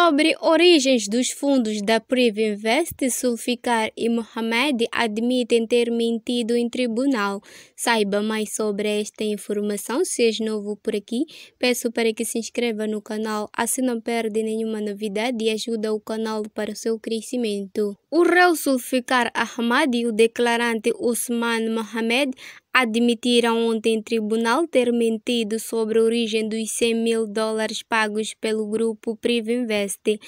Sobre origens dos fundos da Invest Sulficar e Mohamed admitem ter mentido em tribunal. Saiba mais sobre esta informação. Se és novo por aqui, peço para que se inscreva no canal, assim não perde nenhuma novidade e ajuda o canal para o seu crescimento. O réu Sulficar Ahmad e o declarante Osman Mohamed admitiram ontem em tribunal ter mentido sobre a origem dos 100 mil dólares pagos pelo grupo Privinvest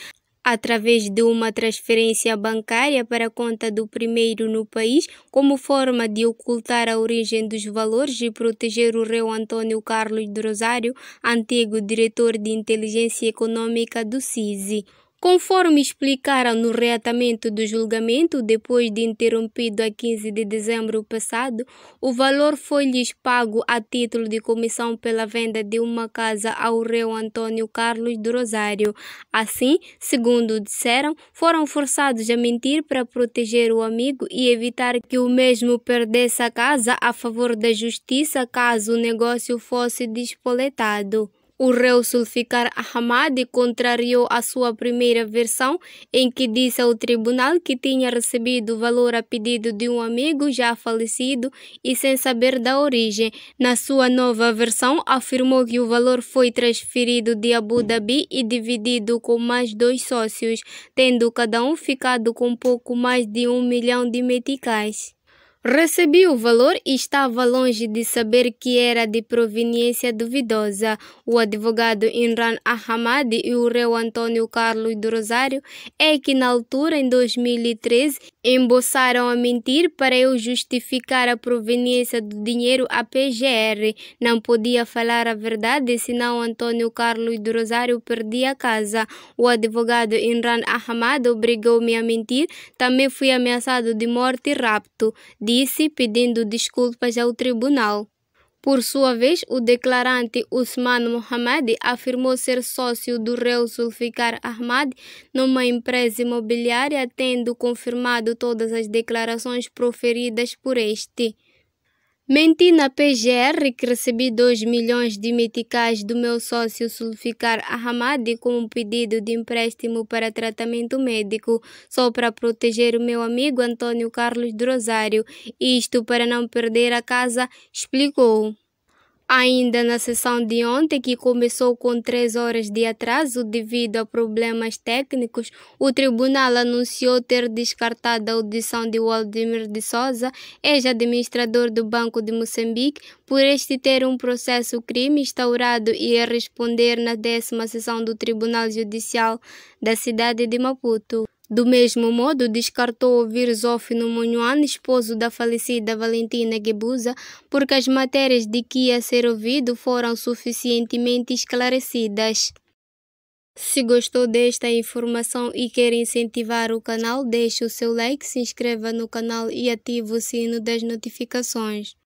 através de uma transferência bancária para a conta do primeiro no país, como forma de ocultar a origem dos valores e proteger o rei Antônio Carlos do Rosário, antigo diretor de inteligência econômica do CISI. Conforme explicaram no reatamento do julgamento, depois de interrompido a 15 de dezembro passado, o valor foi-lhes pago a título de comissão pela venda de uma casa ao rei Antônio Carlos do Rosário. Assim, segundo disseram, foram forçados a mentir para proteger o amigo e evitar que o mesmo perdesse a casa a favor da justiça caso o negócio fosse despoletado. O réu Sulficar Ahmad contrariou a sua primeira versão, em que disse ao tribunal que tinha recebido o valor a pedido de um amigo já falecido e sem saber da origem. Na sua nova versão, afirmou que o valor foi transferido de Abu Dhabi e dividido com mais dois sócios, tendo cada um ficado com pouco mais de um milhão de meticais. Recebi o valor e estava longe de saber que era de proveniência duvidosa. O advogado Inran Ahmad e o réu Antônio Carlos do Rosário é que, na altura, em 2013, embolsaram a mentir para eu justificar a proveniência do dinheiro à PGR. Não podia falar a verdade, senão Antônio Carlos do Rosário perdia a casa. O advogado Inran Ahmad obrigou-me a mentir. Também fui ameaçado de morte e rapto disse pedindo desculpas ao tribunal. Por sua vez, o declarante Usman Mohamed afirmou ser sócio do réu Zulficar Ahmad numa empresa imobiliária, tendo confirmado todas as declarações proferidas por este. Menti na PGR que recebi 2 milhões de meticais do meu sócio Sulficar com como pedido de empréstimo para tratamento médico, só para proteger o meu amigo Antônio Carlos do Rosário, isto para não perder a casa, explicou. Ainda na sessão de ontem, que começou com três horas de atraso devido a problemas técnicos, o tribunal anunciou ter descartado a audição de Waldemir de Souza, ex-administrador do Banco de Moçambique, por este ter um processo crime instaurado e a responder na décima sessão do Tribunal Judicial da cidade de Maputo. Do mesmo modo, descartou ouvir Zófino Munhuan, esposo da falecida Valentina Gebusa, porque as matérias de que ia ser ouvido foram suficientemente esclarecidas. Se gostou desta informação e quer incentivar o canal, deixe o seu like, se inscreva no canal e ative o sino das notificações.